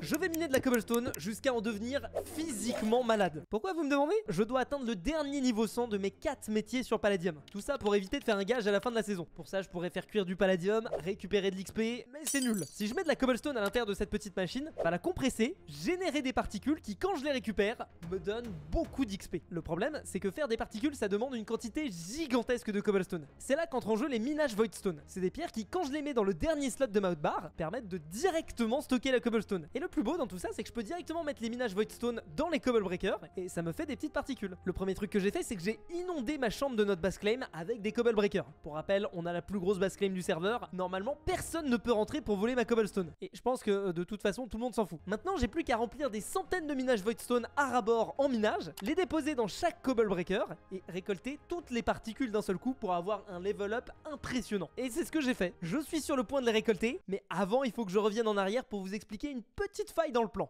Je vais miner de la cobblestone jusqu'à en devenir physiquement malade. Pourquoi vous me demandez Je dois atteindre le dernier niveau 100 de mes 4 métiers sur Palladium. Tout ça pour éviter de faire un gage à la fin de la saison. Pour ça, je pourrais faire cuire du Palladium, récupérer de l'XP, mais c'est nul. Si je mets de la cobblestone à l'intérieur de cette petite machine, va bah, la compresser, générer des particules qui, quand je les récupère, me donnent beaucoup d'XP. Le problème, c'est que faire des particules, ça demande une quantité gigantesque de cobblestone. C'est là qu'entrent en jeu les minages Voidstone. C'est des pierres qui, quand je les mets dans le dernier slot de ma barre, permettent de directement stocker la cobblestone le plus beau dans tout ça, c'est que je peux directement mettre les minages Voidstone dans les Cobble Breakers et ça me fait des petites particules. Le premier truc que j'ai fait, c'est que j'ai inondé ma chambre de notre base claim avec des Cobble Breakers. Pour rappel, on a la plus grosse base claim du serveur. Normalement, personne ne peut rentrer pour voler ma cobblestone. Et je pense que euh, de toute façon, tout le monde s'en fout. Maintenant, j'ai plus qu'à remplir des centaines de minages Voidstone à rabord en minage, les déposer dans chaque Cobble Breaker et récolter toutes les particules d'un seul coup pour avoir un level up impressionnant. Et c'est ce que j'ai fait. Je suis sur le point de les récolter, mais avant, il faut que je revienne en arrière pour vous expliquer une petite petite faille dans le plan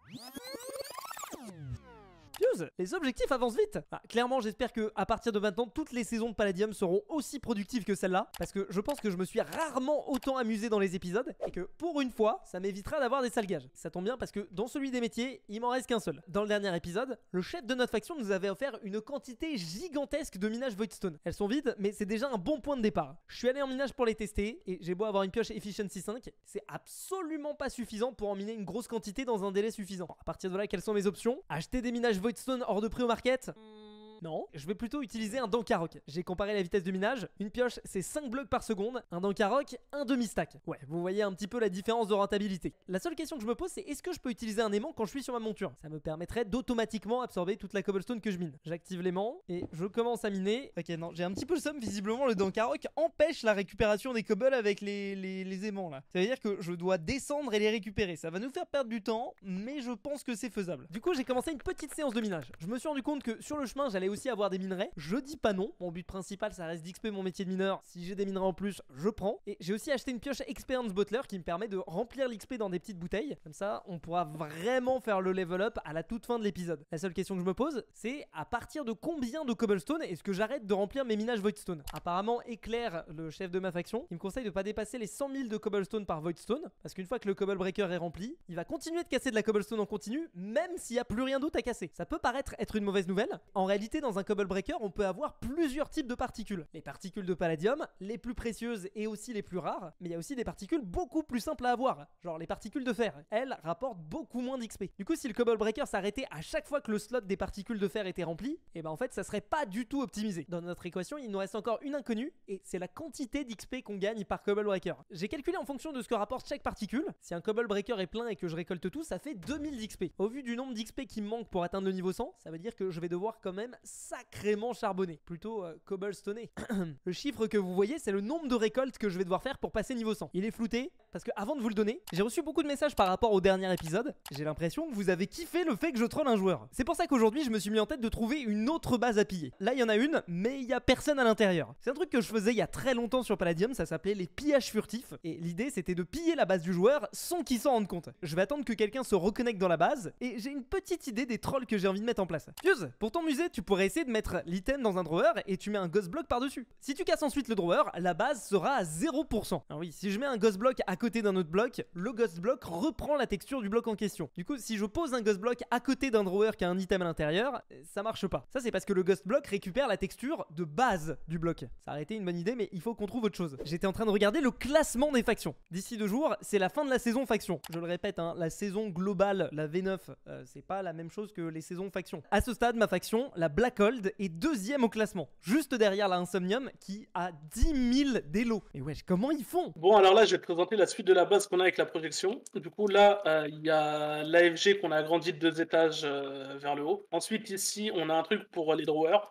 les objectifs avancent vite. clairement, j'espère que à partir de maintenant, toutes les saisons de Palladium seront aussi productives que celle-là, parce que je pense que je me suis rarement autant amusé dans les épisodes, et que pour une fois, ça m'évitera d'avoir des salgages. Ça tombe bien parce que dans celui des métiers, il m'en reste qu'un seul. Dans le dernier épisode, le chef de notre faction nous avait offert une quantité gigantesque de minage Voidstone. Elles sont vides, mais c'est déjà un bon point de départ. Je suis allé en minage pour les tester, et j'ai beau avoir une pioche Efficiency 5, c'est absolument pas suffisant pour en miner une grosse quantité dans un délai suffisant. A à partir de là, quelles sont mes options Acheter des minages Voidstone Stone hors de prix au market hmm. Non. Je vais plutôt utiliser un Dankarok. J'ai comparé la vitesse de minage. Une pioche, c'est 5 blocs par seconde. Un Dankarok, un demi-stack. Ouais, vous voyez un petit peu la différence de rentabilité. La seule question que je me pose, c'est est-ce que je peux utiliser un aimant quand je suis sur ma monture Ça me permettrait d'automatiquement absorber toute la cobblestone que je mine. J'active l'aimant et je commence à miner. Ok, non, j'ai un petit peu le somme. Visiblement, le Dankarok empêche la récupération des cobbles avec les, les aimants là. Ça veut dire que je dois descendre et les récupérer. Ça va nous faire perdre du temps, mais je pense que c'est faisable. Du coup, j'ai commencé une petite séance de minage. Je me suis rendu compte que sur le chemin, j'allais aussi avoir des minerais. Je dis pas non, mon but principal ça reste d'XP mon métier de mineur. Si j'ai des minerais en plus, je prends. Et j'ai aussi acheté une pioche Experience Bottler qui me permet de remplir l'XP dans des petites bouteilles. Comme ça, on pourra vraiment faire le level up à la toute fin de l'épisode. La seule question que je me pose, c'est à partir de combien de cobblestone est-ce que j'arrête de remplir mes minages voidstone Apparemment, Éclair, le chef de ma faction, il me conseille de pas dépasser les 100 000 de cobblestone par voidstone parce qu'une fois que le cobble breaker est rempli, il va continuer de casser de la cobblestone en continu, même s'il n'y a plus rien d'autre à casser. Ça peut paraître être une mauvaise nouvelle. En réalité, dans un cobble breaker, on peut avoir plusieurs types de particules. Les particules de palladium, les plus précieuses et aussi les plus rares, mais il y a aussi des particules beaucoup plus simples à avoir, genre les particules de fer. Elles rapportent beaucoup moins d'XP. Du coup, si le cobble breaker s'arrêtait à chaque fois que le slot des particules de fer était rempli, et eh ben en fait, ça serait pas du tout optimisé. Dans notre équation, il nous reste encore une inconnue, et c'est la quantité d'XP qu'on gagne par cobble breaker. J'ai calculé en fonction de ce que rapporte chaque particule. Si un cobble breaker est plein et que je récolte tout, ça fait 2000 d'XP. Au vu du nombre d'XP qui me manque pour atteindre le niveau 100, ça veut dire que je vais devoir quand même sacrément charbonné, plutôt euh, le chiffre que vous voyez, c'est le nombre de récoltes que je vais devoir faire pour passer niveau 100. Il est flouté, parce que avant de vous le donner, j'ai reçu beaucoup de messages par rapport au dernier épisode. J'ai l'impression que vous avez kiffé le fait que je troll un joueur. C'est pour ça qu'aujourd'hui, je me suis mis en tête de trouver une autre base à piller. Là, il y en a une, mais il y a personne à l'intérieur. C'est un truc que je faisais il y a très longtemps sur Palladium, ça s'appelait les pillages furtifs, et l'idée c'était de piller la base du joueur sans qu'il s'en rende compte. Je vais attendre que quelqu'un se reconnecte dans la base, et j'ai une petite idée des trolls que j'ai envie de mettre en place. Fuse, pour musée tu essayer de mettre l'item dans un drawer et tu mets un ghost block par-dessus. Si tu casses ensuite le drawer, la base sera à 0%. Alors oui, si je mets un ghost block à côté d'un autre bloc, le ghost block reprend la texture du bloc en question. Du coup, si je pose un ghost block à côté d'un drawer qui a un item à l'intérieur, ça marche pas. Ça, c'est parce que le ghost block récupère la texture de base du bloc. Ça aurait été une bonne idée, mais il faut qu'on trouve autre chose. J'étais en train de regarder le classement des factions. D'ici deux jours, c'est la fin de la saison faction. Je le répète, hein, la saison globale, la V9, euh, c'est pas la même chose que les saisons factions. À ce stade, ma faction, la Black Cold est deuxième au classement, juste derrière la Insomnium qui a 10 000 délos. Et wesh, comment ils font Bon, alors là, je vais te présenter la suite de la base qu'on a avec la projection. Du coup, là, euh, il y a l'AFG qu'on a agrandi de deux étages euh, vers le haut. Ensuite, ici, on a un truc pour euh, les drawers,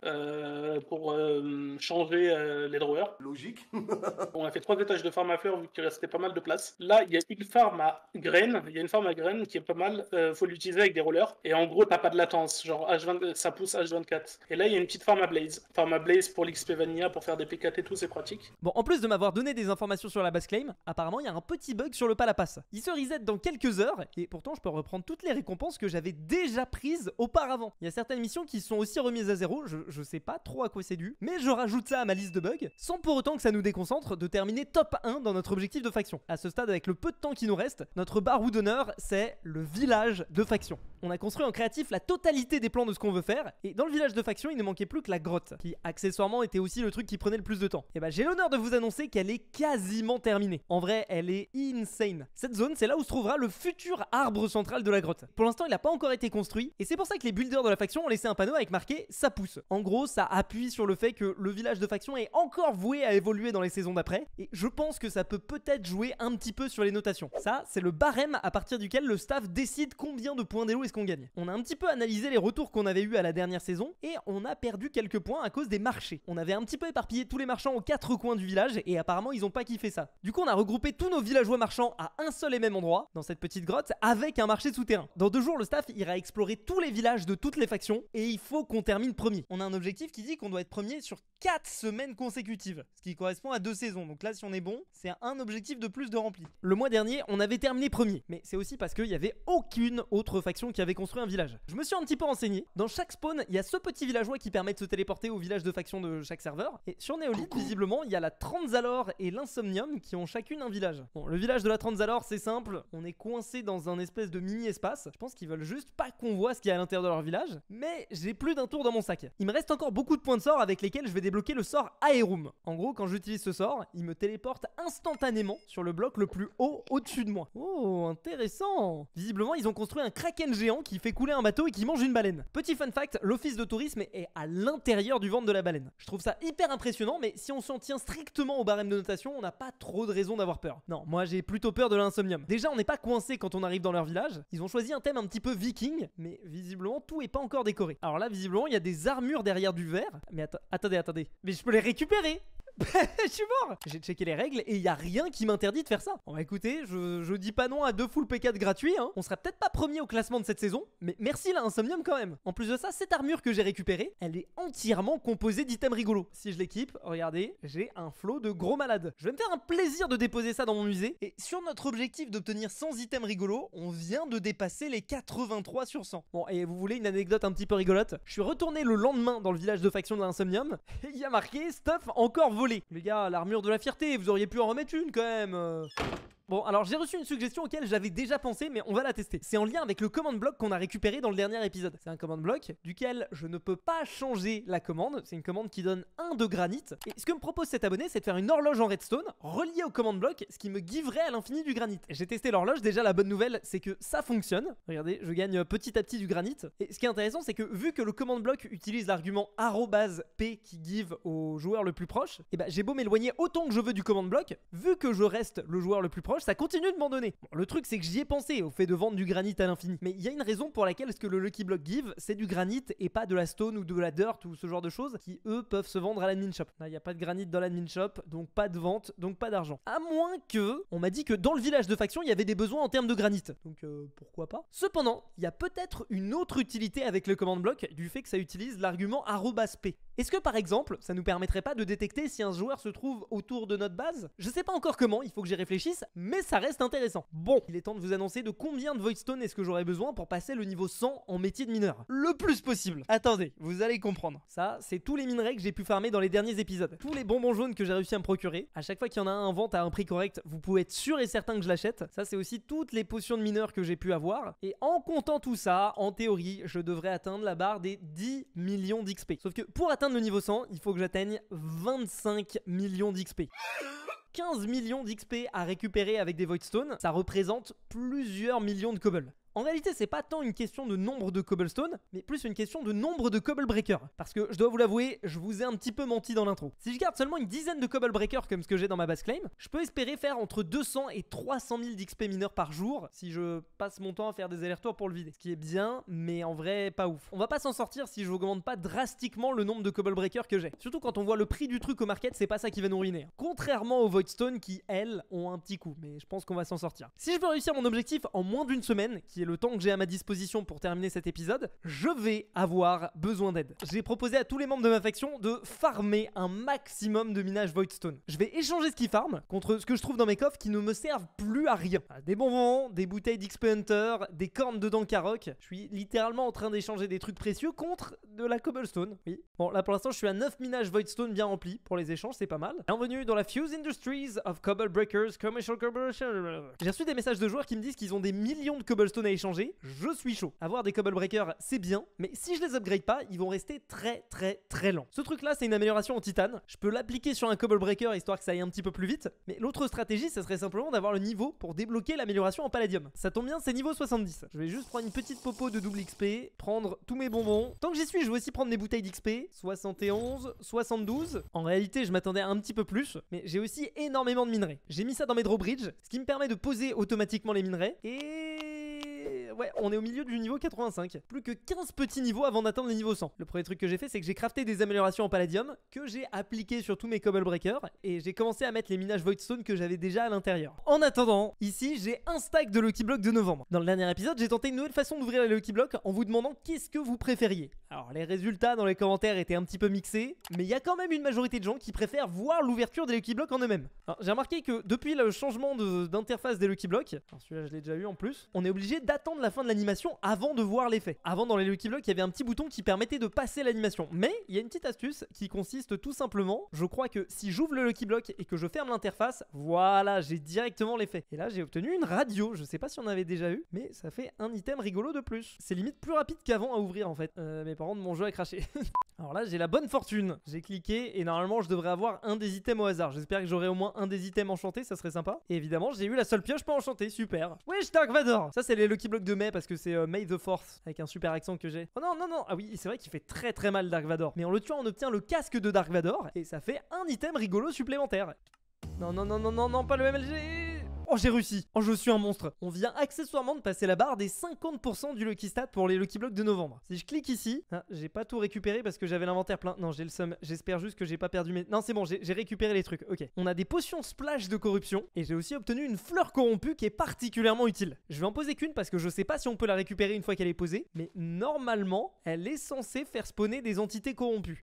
pour changer les drawers. Logique. on a fait trois étages de farm à fleurs vu qu'il restait pas mal de place. Là, il y a une farm à graines. Il y a une farm à graines qui est pas mal. faut l'utiliser avec des rollers. Et en gros, t'as pas de latence. Genre, H20, ça pousse H24. Et là, il y a une petite Pharma Blaze. Pharma Blaze pour l'XP Vanilla, pour faire des PKT et tout, c'est pratique. Bon, en plus de m'avoir donné des informations sur la base claim, apparemment, il y a un petit bug sur le palapass. Il se reset dans quelques heures, et pourtant, je peux reprendre toutes les récompenses que j'avais déjà prises auparavant. Il y a certaines missions qui sont aussi remises à zéro, je, je sais pas trop à quoi c'est dû, mais je rajoute ça à ma liste de bugs, sans pour autant que ça nous déconcentre de terminer top 1 dans notre objectif de faction. À ce stade, avec le peu de temps qui nous reste, notre barou d'honneur, c'est le village de faction. On a construit en créatif la totalité des plans de ce qu'on veut faire, et dans le village de faction, il ne manquait plus que la grotte, qui accessoirement était aussi le truc qui prenait le plus de temps. Et eh bah ben, j'ai l'honneur de vous annoncer qu'elle est quasiment terminée. En vrai, elle est insane. Cette zone, c'est là où se trouvera le futur arbre central de la grotte. Pour l'instant, il n'a pas encore été construit, et c'est pour ça que les builders de la faction ont laissé un panneau avec marqué « ça pousse ». En gros, ça appuie sur le fait que le village de faction est encore voué à évoluer dans les saisons d'après, et je pense que ça peut peut-être jouer un petit peu sur les notations. Ça, c'est le barème à partir duquel le staff décide combien de points d'élo est-ce qu'on gagne. On a un petit peu analysé les retours qu'on avait eu à la dernière saison, et on a perdu quelques points à cause des marchés. On avait un petit peu éparpillé tous les marchands aux quatre coins du village et apparemment ils ont pas kiffé ça. Du coup on a regroupé tous nos villageois marchands à un seul et même endroit, dans cette petite grotte, avec un marché souterrain. Dans deux jours le staff ira explorer tous les villages de toutes les factions et il faut qu'on termine premier. On a un objectif qui dit qu'on doit être premier sur quatre semaines consécutives, ce qui correspond à deux saisons. Donc là, si on est bon, c'est un objectif de plus de rempli. Le mois dernier, on avait terminé premier, mais c'est aussi parce qu'il n'y avait aucune autre faction qui avait construit un village. Je me suis un petit peu renseigné. Dans chaque spawn, il y a ce Petit villageois qui permet de se téléporter au village de faction de chaque serveur. Et sur Néolith, visiblement, il y a la Transalor et l'Insomnium qui ont chacune un village. Bon, le village de la Transalor, c'est simple, on est coincé dans un espèce de mini-espace. Je pense qu'ils veulent juste pas qu'on voit ce qu'il y a à l'intérieur de leur village, mais j'ai plus d'un tour dans mon sac. Il me reste encore beaucoup de points de sort avec lesquels je vais débloquer le sort Aerum. En gros, quand j'utilise ce sort, il me téléporte instantanément sur le bloc le plus haut au-dessus de moi. Oh, intéressant Visiblement, ils ont construit un kraken géant qui fait couler un bateau et qui mange une baleine. Petit fun fact, l'office de est à l'intérieur du ventre de la baleine. Je trouve ça hyper impressionnant, mais si on s'en tient strictement au barème de notation, on n'a pas trop de raison d'avoir peur. Non, moi j'ai plutôt peur de l'insomnium. Déjà, on n'est pas coincé quand on arrive dans leur village. Ils ont choisi un thème un petit peu viking, mais visiblement tout est pas encore décoré. Alors là, visiblement, il y a des armures derrière du verre. Mais attendez, attendez. Mais je peux les récupérer je suis mort J'ai checké les règles et il y a rien qui m'interdit de faire ça. Bon bah écoutez, je, dis pas non à deux full P4 gratuits, hein. On sera peut-être pas premier au classement de cette saison, mais merci là, Insomnium quand même. En plus de ça, cette armure que j'ai récupérée, elle est entièrement composée d'items rigolos. Si je l'équipe, regardez, j'ai un flot de gros malades. Je vais me faire un plaisir de déposer ça dans mon musée. Et sur notre objectif d'obtenir 100 items rigolos, on vient de dépasser les 83 sur 100. Bon, et vous voulez une anecdote un petit peu rigolote Je suis retourné le lendemain dans le village de faction de l'Insomnium et il y a marqué « Stuff encore volé ». Les gars, l'armure de la fierté, vous auriez pu en remettre une quand même. Bon, alors j'ai reçu une suggestion auquel j'avais déjà pensé, mais on va la tester. C'est en lien avec le command block qu'on a récupéré dans le dernier épisode. C'est un command block duquel je ne peux pas changer la commande. C'est une commande qui donne 1 de granit. Et ce que me propose cet abonné, c'est de faire une horloge en redstone reliée au command block, ce qui me giverait à l'infini du granit. J'ai testé l'horloge. Déjà, la bonne nouvelle, c'est que ça fonctionne. Regardez, je gagne petit à petit du granit. Et ce qui est intéressant, c'est que vu que le command block utilise l'argument p qui give au joueur le plus proche, et eh ben, j'ai beau m'éloigner autant que je veux du command block, vu que je reste le joueur le plus proche, ça continue de m'en donner. le truc, c'est que j'y ai pensé au fait de vendre du granit à l'infini. Mais il y a une raison pour laquelle ce que le Lucky Block Give, c'est du granit et pas de la stone ou de la dirt ou ce genre de choses qui, eux, peuvent se vendre à l'admin shop. Là, il n'y a pas de granit dans l'admin shop, donc pas de vente, donc pas d'argent. À moins que, on m'a dit que dans le village de faction, il y avait des besoins en termes de granit. Donc euh, pourquoi pas Cependant, il y a peut-être une autre utilité avec le command block du fait que ça utilise l'argument p. Est-ce que par exemple, ça nous permettrait pas de détecter si un joueur se trouve autour de notre base Je sais pas encore comment, il faut que j'y réfléchisse, mais ça reste intéressant. Bon, il est temps de vous annoncer de combien de Voidstone est-ce que j'aurais besoin pour passer le niveau 100 en métier de mineur. Le plus possible Attendez, vous allez comprendre. Ça, c'est tous les minerais que j'ai pu farmer dans les derniers épisodes. Tous les bonbons jaunes que j'ai réussi à me procurer. À chaque fois qu'il y en a un en vente à un prix correct, vous pouvez être sûr et certain que je l'achète. Ça, c'est aussi toutes les potions de mineur que j'ai pu avoir. Et en comptant tout ça, en théorie, je devrais atteindre la barre des 10 millions d'XP. Sauf que pour atteindre de niveau 100, il faut que j'atteigne 25 millions d'XP. 15 millions d'XP à récupérer avec des Voidstone, ça représente plusieurs millions de cobbles. En réalité, c'est pas tant une question de nombre de cobblestone, mais plus une question de nombre de cobble Parce que je dois vous l'avouer, je vous ai un petit peu menti dans l'intro. Si je garde seulement une dizaine de cobblebreakers comme ce que j'ai dans ma base claim, je peux espérer faire entre 200 et 300 000 d'XP mineurs par jour si je passe mon temps à faire des allers-retours pour le vider. Ce qui est bien, mais en vrai, pas ouf. On va pas s'en sortir si je augmente pas drastiquement le nombre de cobblebreakers que j'ai. Surtout quand on voit le prix du truc au market, c'est pas ça qui va nous ruiner. Contrairement aux Voidstone qui, elles, ont un petit coup, mais je pense qu'on va s'en sortir. Si je veux réussir mon objectif en moins d'une semaine, qui est le temps que j'ai à ma disposition pour terminer cet épisode, je vais avoir besoin d'aide. J'ai proposé à tous les membres de ma faction de farmer un maximum de minage Voidstone. Je vais échanger ce qu'ils farment contre ce que je trouve dans mes coffres qui ne me servent plus à rien. Ah, des bonbons, des bouteilles d'XP Hunter, des cornes de Dankarok. Je suis littéralement en train d'échanger des trucs précieux contre de la cobblestone. Oui. Bon, là pour l'instant, je suis à 9 minages Voidstone bien remplis pour les échanges, c'est pas mal. Bienvenue dans la Fuse Industries of Cobble Breakers Commercial Corporation. J'ai reçu des messages de joueurs qui me disent qu'ils ont des millions de cobblestone échanger. je suis chaud. Avoir des cobble breakers, c'est bien, mais si je les upgrade pas, ils vont rester très très très lent. Ce truc là, c'est une amélioration en titane. Je peux l'appliquer sur un cobble breaker histoire que ça aille un petit peu plus vite, mais l'autre stratégie, ça serait simplement d'avoir le niveau pour débloquer l'amélioration en palladium. Ça tombe bien, c'est niveau 70. Je vais juste prendre une petite popo de double XP, prendre tous mes bonbons. Tant que j'y suis, je vais aussi prendre mes bouteilles d'XP, 71, 72. En réalité, je m'attendais à un petit peu plus, mais j'ai aussi énormément de minerais. J'ai mis ça dans mes drawbridge, ce qui me permet de poser automatiquement les minerais et ouais, on est au milieu du niveau 85. Plus que 15 petits niveaux avant d'atteindre le niveau 100. Le premier truc que j'ai fait, c'est que j'ai crafté des améliorations en palladium que j'ai appliquées sur tous mes cobble breakers et j'ai commencé à mettre les minages voidstone que j'avais déjà à l'intérieur. En attendant, ici, j'ai un stack de Lucky Block de novembre. Dans le dernier épisode, j'ai tenté une nouvelle façon d'ouvrir les Lucky block en vous demandant qu'est-ce que vous préfériez. Alors les résultats dans les commentaires étaient un petit peu mixés, mais il y a quand même une majorité de gens qui préfèrent voir l'ouverture des Lucky Blocks en eux-mêmes. J'ai remarqué que depuis le changement d'interface des Lucky Blocks, celui-là je l'ai déjà eu en plus, on est obligé d'attendre la fin de l'animation avant de voir l'effet. Avant dans les Lucky Blocks, il y avait un petit bouton qui permettait de passer l'animation, mais il y a une petite astuce qui consiste tout simplement, je crois que si j'ouvre le Lucky Block et que je ferme l'interface, voilà, j'ai directement l'effet. Et là j'ai obtenu une radio, je sais pas si on avait déjà eu, mais ça fait un item rigolo de plus. C'est limite plus rapide qu'avant à ouvrir en fait. Euh, par contre, mon jeu a craché. Alors là, j'ai la bonne fortune. J'ai cliqué et normalement, je devrais avoir un des items au hasard. J'espère que j'aurai au moins un des items enchantés, ça serait sympa. Et évidemment, j'ai eu la seule pioche pas enchantée, super. Wesh, Dark Vador Ça, c'est les Lucky Blocks de mai parce que c'est euh, May the Force avec un super accent que j'ai. Oh non, non, non Ah oui, c'est vrai qu'il fait très très mal Dark Vador. Mais en le tuant, on obtient le casque de Dark Vador et ça fait un item rigolo supplémentaire. Non, non, non, non, non, non, pas le MLG Oh, j'ai réussi. Oh, je suis un monstre. On vient accessoirement de passer la barre des 50% du Lucky Stat pour les Lucky Blocks de novembre. Si je clique ici, ah, j'ai pas tout récupéré parce que j'avais l'inventaire plein. Non, j'ai le somme. J'espère juste que j'ai pas perdu mes. Non, c'est bon, j'ai récupéré les trucs. Ok. On a des potions splash de corruption et j'ai aussi obtenu une fleur corrompue qui est particulièrement utile. Je vais en poser qu'une parce que je sais pas si on peut la récupérer une fois qu'elle est posée, mais normalement, elle est censée faire spawner des entités corrompues.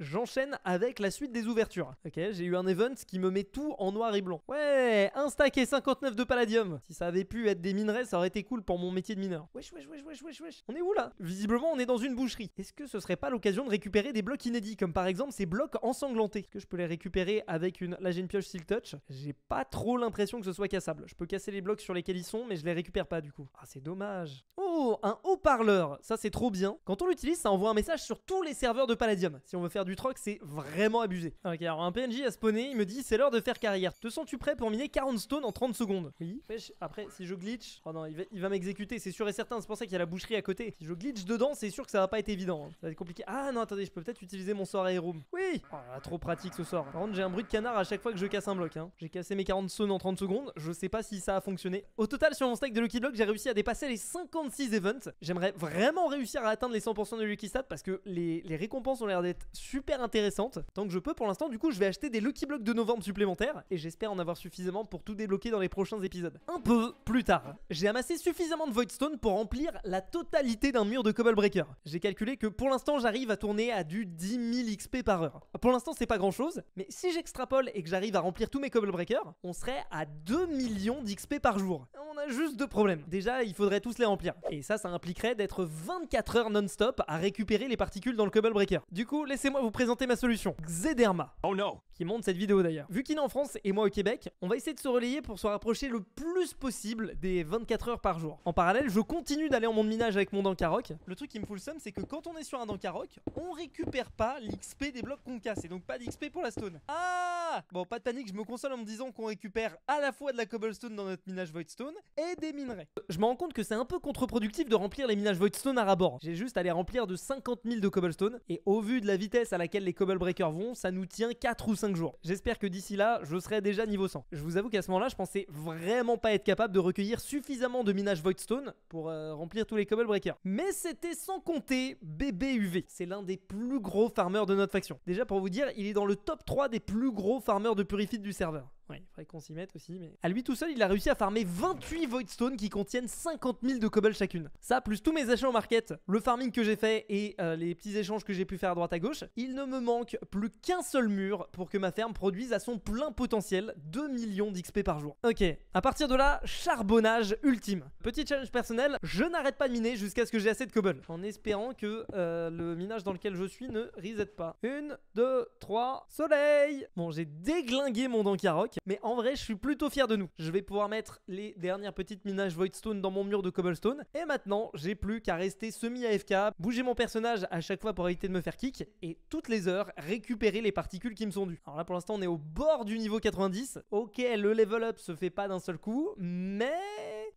J'enchaîne avec la suite des ouvertures. Ok, j'ai eu un event qui me met tout en noir et blanc. Ouais, un stack et 59 de palladium. Si ça avait pu être des minerais, ça aurait été cool pour mon métier de mineur. Wesh, wesh, wesh, wesh, wesh, wesh. On est où là Visiblement, on est dans une boucherie. Est-ce que ce serait pas l'occasion de récupérer des blocs inédits, comme par exemple ces blocs ensanglantés Est-ce que je peux les récupérer avec une. Là, une pioche silk Touch. J'ai pas trop l'impression que ce soit cassable. Je peux casser les blocs sur lesquels ils sont, mais je les récupère pas du coup. Ah, c'est dommage. Oh, un haut-parleur. Ça, c'est trop bien. Quand on l'utilise, ça envoie un message sur tous les serveurs de palladium. Si on veut faire du troc, c'est vraiment abusé. Ok, alors un PNJ a spawné, il me dit c'est l'heure de faire carrière. Te sens-tu prêt pour miner 40 stones en 30 secondes Oui. Après, si je glitch. Oh non, il va, m'exécuter, c'est sûr et certain. C'est pour ça qu'il y a la boucherie à côté. Si je glitch dedans, c'est sûr que ça va pas être évident. Hein. Ça va être compliqué. Ah non, attendez, je peux peut-être utiliser mon sort Aeroom. Oui oh, ah, trop pratique ce sort. Par contre, j'ai un bruit de canard à chaque fois que je casse un bloc. Hein. J'ai cassé mes 40 stones en 30 secondes. Je sais pas si ça a fonctionné. Au total, sur mon stack de Lucky Block, j'ai réussi à dépasser les 56 events. J'aimerais vraiment réussir à atteindre les 100% de Lucky Stat parce que les, les récompenses ont l'air d'être super intéressante. tant que je peux pour l'instant. Du coup, je vais acheter des Lucky Blocks de novembre supplémentaires et j'espère en avoir suffisamment pour tout débloquer dans les prochains épisodes. Un peu plus tard, j'ai amassé suffisamment de Voidstone pour remplir la totalité d'un mur de Cobble Breaker. J'ai calculé que pour l'instant, j'arrive à tourner à du 10 000 XP par heure. Pour l'instant, c'est pas grand chose, mais si j'extrapole et que j'arrive à remplir tous mes Cobble Breakers, on serait à 2 millions d'XP par jour. On a juste deux problèmes. Déjà, il faudrait tous les remplir. Et ça, ça impliquerait d'être 24 heures non-stop à récupérer les particules dans le Cobble Breaker. Du coup, laissez-moi vous présenter ma solution. Xederma. Oh qui monte cette vidéo d'ailleurs. Vu qu'il est en France et moi au Québec, on va essayer de se relayer pour se rapprocher le plus possible des 24 heures par jour. En parallèle, je continue d'aller en monde minage avec mon Dankarok. Le truc qui me fout le seum, c'est que quand on est sur un Dankarok, on récupère pas l'XP des blocs qu'on casse et donc pas d'XP pour la stone. Ah Bon, pas de panique, je me console en me disant qu'on récupère à la fois de la cobblestone dans notre minage voidstone et des minerais. Je me rends compte que c'est un peu contre-productif de remplir les minages voidstone à ras J'ai juste à les remplir de 50 000 de cobblestone et au vu de la vitesse à laquelle les Cobble Breakers vont, ça nous tient 4 ou 5 jours. J'espère que d'ici là, je serai déjà niveau 100. Je vous avoue qu'à ce moment-là, je pensais vraiment pas être capable de recueillir suffisamment de minage Voidstone pour euh, remplir tous les Cobble Breakers. Mais c'était sans compter BBUV. C'est l'un des plus gros Farmeurs de notre faction. Déjà pour vous dire, il est dans le top 3 des plus gros Farmeurs de purifit du serveur. Ouais, il faudrait qu'on s'y mette aussi, mais... À lui tout seul, il a réussi à farmer 28 Voidstone qui contiennent 50 000 de cobble chacune. Ça, plus tous mes achats en market, le farming que j'ai fait et euh, les petits échanges que j'ai pu faire à droite à gauche, il ne me manque plus qu'un seul mur pour que ma ferme produise à son plein potentiel 2 millions d'XP par jour. Ok, à partir de là, charbonnage ultime. Petit challenge personnel, je n'arrête pas de miner jusqu'à ce que j'ai assez de cobble. En espérant que euh, le minage dans lequel je suis ne reset pas. 1, 2, 3, soleil Bon, j'ai déglingué mon Dankarok. Mais en vrai, je suis plutôt fier de nous. Je vais pouvoir mettre les dernières petites minages Voidstone dans mon mur de cobblestone. Et maintenant, j'ai plus qu'à rester semi-AFK, bouger mon personnage à chaque fois pour éviter de me faire kick, et toutes les heures, récupérer les particules qui me sont dues. Alors là, pour l'instant, on est au bord du niveau 90. Ok, le level up se fait pas d'un seul coup, mais...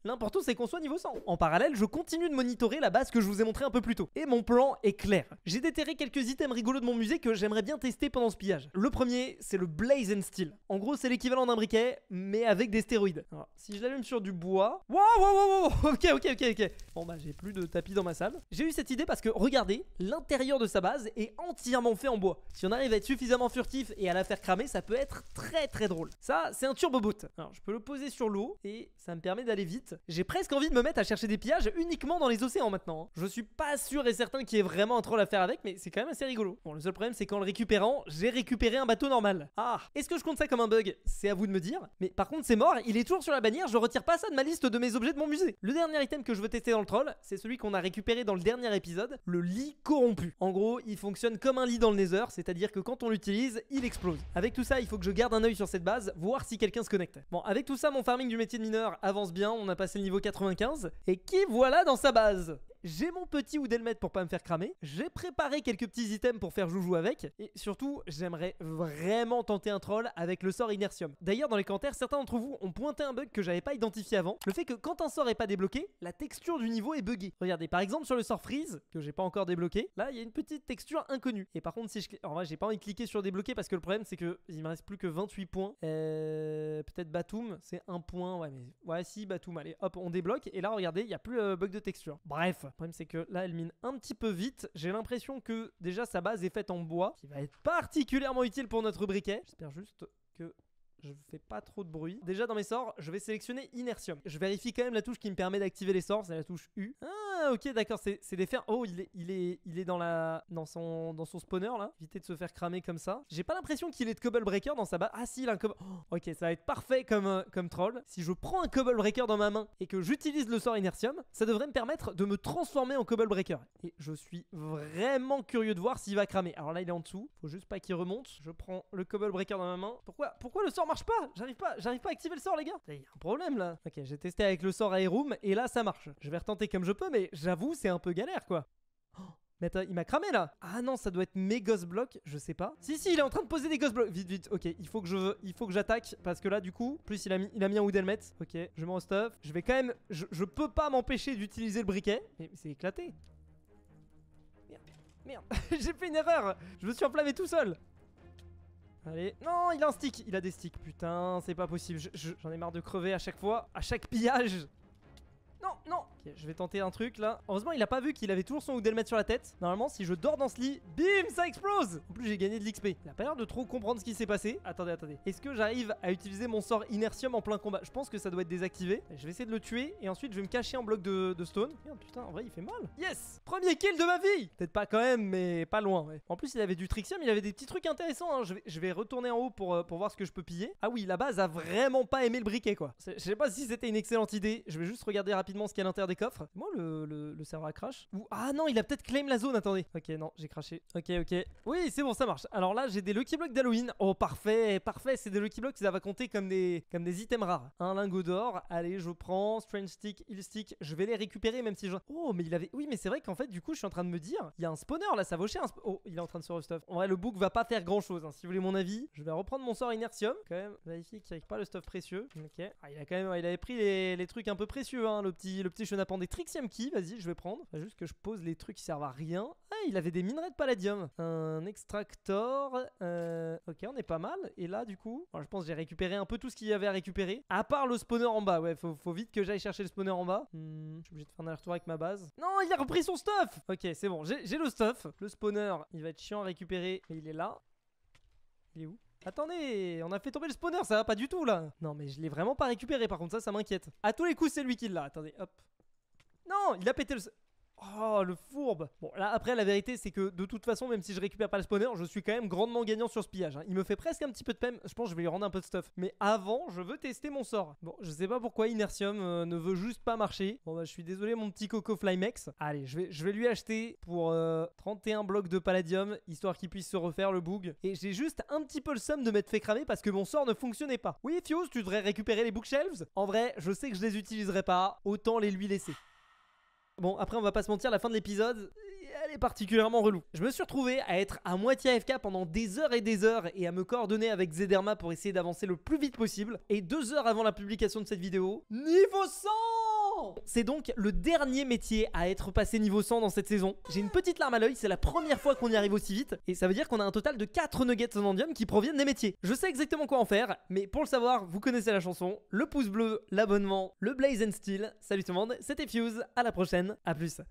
L'important, c'est qu'on soit niveau 100. En parallèle, je continue de monitorer la base que je vous ai montré un peu plus tôt. Et mon plan est clair. J'ai déterré quelques items rigolos de mon musée que j'aimerais bien tester pendant ce pillage. Le premier, c'est le Blaze Steel. En gros, c'est l'équivalent d'un en briquet, mais avec des stéroïdes. si je l'allume sur du bois... Wow, wow, wow, wow Ok, ok, ok, ok. Bon, bah, j'ai plus de tapis dans ma salle. J'ai eu cette idée parce que, regardez, l'intérieur de sa base est entièrement fait en bois. Si on arrive à être suffisamment furtif et à la faire cramer, ça peut être très, très drôle. Ça, c'est un turbo boot. Alors, je peux le poser sur l'eau et ça me permet d'aller vite. J'ai presque envie de me mettre à chercher des pillages uniquement dans les océans maintenant. Hein. Je suis pas sûr et certain qu'il y ait vraiment un troll à faire avec, mais c'est quand même assez rigolo. Bon, le seul problème, c'est qu'en le récupérant, j'ai récupéré un bateau normal. Ah, est-ce que je compte ça comme un bug à vous de me dire. Mais par contre, c'est mort, il est toujours sur la bannière, je retire pas ça de ma liste de mes objets de mon musée. Le dernier item que je veux tester dans le troll, c'est celui qu'on a récupéré dans le dernier épisode, le lit corrompu. En gros, il fonctionne comme un lit dans le Nether, c'est-à-dire que quand on l'utilise, il explose. Avec tout ça, il faut que je garde un œil sur cette base, voir si quelqu'un se connecte. Bon, avec tout ça, mon farming du métier de mineur avance bien, on a passé le niveau 95, et qui voilà dans sa base j'ai mon petit Oudelmet pour pas me faire cramer. J'ai préparé quelques petits items pour faire joujou avec. Et surtout, j'aimerais vraiment tenter un troll avec le sort Inertium. D'ailleurs, dans les commentaires, certains d'entre vous ont pointé un bug que j'avais pas identifié avant. Le fait que quand un sort est pas débloqué, la texture du niveau est buggée. Regardez, par exemple, sur le sort Freeze, que j'ai pas encore débloqué, là, il y a une petite texture inconnue. Et par contre, si je... En vrai, j'ai pas envie de cliquer sur débloquer parce que le problème, c'est que il me reste plus que 28 points. Euh... Peut-être Batum, c'est un point. Ouais, mais... Ouais, si, Batum, allez, hop, on débloque. Et là, regardez, il y a plus le euh, bug de texture. Bref, problème c'est que là elle mine un petit peu vite. J'ai l'impression que déjà sa base est faite en bois, qui va être particulièrement utile pour notre briquet. J'espère juste que je fais pas trop de bruit. Déjà dans mes sorts, je vais sélectionner Inertium. Je vérifie quand même la touche qui me permet d'activer les sorts, c'est la touche U. Ah, ah, ok, d'accord, c'est des fers. Oh, il est, il est, il est dans, la, dans, son, dans son spawner là. de se faire cramer comme ça. J'ai pas l'impression qu'il est de Cobble Breaker dans sa base. Ah, si, il a oh, ok, ça va être parfait comme, euh, comme troll. Si je prends un Cobble Breaker dans ma main et que j'utilise le sort Inertium, ça devrait me permettre de me transformer en Cobble Breaker. Et je suis vraiment curieux de voir s'il va cramer. Alors là, il est en dessous. Faut juste pas qu'il remonte. Je prends le Cobble Breaker dans ma main. Pourquoi, pourquoi le sort marche pas J'arrive pas, j'arrive pas à activer le sort, les gars. Il y a un problème là. Ok, j'ai testé avec le sort Aeroom et là, ça marche. Je vais retenter comme je peux, mais j'avoue, c'est un peu galère, quoi. Oh, mais attends, il m'a cramé là Ah non, ça doit être mes ghost blocks, je sais pas. Si, si, il est en train de poser des ghost blocks. Vite, vite, ok, il faut que je, il faut que j'attaque parce que là, du coup, plus il a mis, il a mis un wood helmet. Ok, je me stuff. Je vais quand même, je, peux pas m'empêcher d'utiliser le briquet. Mais, c'est éclaté. Merde, j'ai fait une erreur. Je me suis enflammé tout seul. Allez, non, il a un stick, il a des sticks, putain, c'est pas possible, j'en ai marre de crever à chaque fois, à chaque pillage non, non je vais tenter un truc là. Heureusement, il a pas vu qu'il avait toujours son mettre sur la tête. Normalement, si je dors dans ce lit, bim, ça explose En plus, j'ai gagné de l'XP. Il a pas l'air de trop comprendre ce qui s'est passé. Attendez, attendez. Est-ce que j'arrive à utiliser mon sort Inertium en plein combat Je pense que ça doit être désactivé. Je vais essayer de le tuer et ensuite, je vais me cacher en bloc de, stone. putain, en vrai, il fait mal. Yes Premier kill de ma vie Peut-être pas quand même, mais pas loin. En plus, il avait du Trixium, il avait des petits trucs intéressants. Hein. Je, vais, retourner en haut pour, euh, pour voir ce que je peux piller. Ah oui, la base a vraiment pas aimé le briquet, quoi. Je sais pas si c'était une excellente idée. Je vais juste regarder rapidement rapidement ce qu'il y a à l'intérieur des coffres. Moi, le, le, le serveur a crash. Ou, ah non, il a peut-être claim la zone. Attendez. Ok, non, j'ai craché. Ok, ok. Oui, c'est bon, ça marche. Alors là, j'ai des lucky blocks d'Halloween. Oh, parfait, parfait. C'est des lucky blocks. Ça va compter comme des, comme des items rares. Un lingot d'or. Allez, je prends. Strange stick, heal stick. Je vais les récupérer, même si je. Oh, mais il avait. Oui, mais c'est vrai qu'en fait, du coup, je suis en train de me dire. Il y a un spawner là, ça vaut cher. Un Oh, il est en train de se stuff. En vrai, le book va pas faire grand chose. Hein. Si vous voulez mon avis, je vais reprendre mon sort inertium. Quand même, vérifier qu'il n'y a pas le stuff précieux. Ok. Ah, il a quand même. Il avait pris les, les trucs un peu précieux, hein, le le petit chenapan des Trixium qui vas-y, je vais prendre. juste que je pose les trucs qui servent à rien. Ah, il avait des minerais de palladium. Un extractor. Euh, ok, on est pas mal. Et là, du coup, je pense j'ai récupéré un peu tout ce qu'il y avait à récupérer. À part le spawner en bas. Ouais, faut, vite que j'aille chercher le spawner en bas. Hmm, je suis obligé de faire un retour avec ma base. Non, il a repris son stuff Ok, c'est bon, j'ai le stuff. Le spawner, il va être chiant à récupérer. Mais il est là. Il est où Attendez, on a fait tomber le spawner, ça va pas du tout là Non mais je l'ai vraiment pas récupéré par contre, ça, ça m'inquiète. À tous les coups, c'est lui qui l'a, attendez, hop. Non, il a pété le... Oh, le fourbe Bon, là, après, la vérité, c'est que de toute façon, même si je récupère pas le spawner, je suis quand même grandement gagnant sur ce pillage. Hein. Il me fait presque un petit peu de peine. Je pense que je vais lui rendre un peu de stuff. Mais avant, je veux tester mon sort. Bon, je sais pas pourquoi Inertium euh, ne veut juste pas marcher. Bon, bah, je suis désolé, mon petit Coco Flymex. Allez, je vais, je vais lui acheter pour 31 euh, blocs de palladium, histoire qu'il puisse se refaire le bug. Et j'ai juste un petit peu le somme de m'être fait cramer parce que mon sort ne fonctionnait pas. Oui, Fios, tu devrais récupérer les bookshelves En vrai, je sais que je les utiliserai pas. Autant les lui laisser. Bon, après, on va pas se mentir, la fin de l'épisode, elle est particulièrement relou. Je me suis retrouvé à être à moitié FK pendant des heures et des heures et à me coordonner avec Zederma pour essayer d'avancer le plus vite possible. Et deux heures avant la publication de cette vidéo, niveau 100 Oh c'est donc le dernier métier à être passé niveau 100 dans cette saison. J'ai une petite larme à l'œil, c'est la première fois qu'on y arrive aussi vite, et ça veut dire qu'on a un total de 4 nuggets en endium qui proviennent des métiers. Je sais exactement quoi en faire, mais pour le savoir, vous connaissez la chanson, le pouce bleu, l'abonnement, le blaze and steel. Salut tout le monde, c'était Fuse, à la prochaine, à plus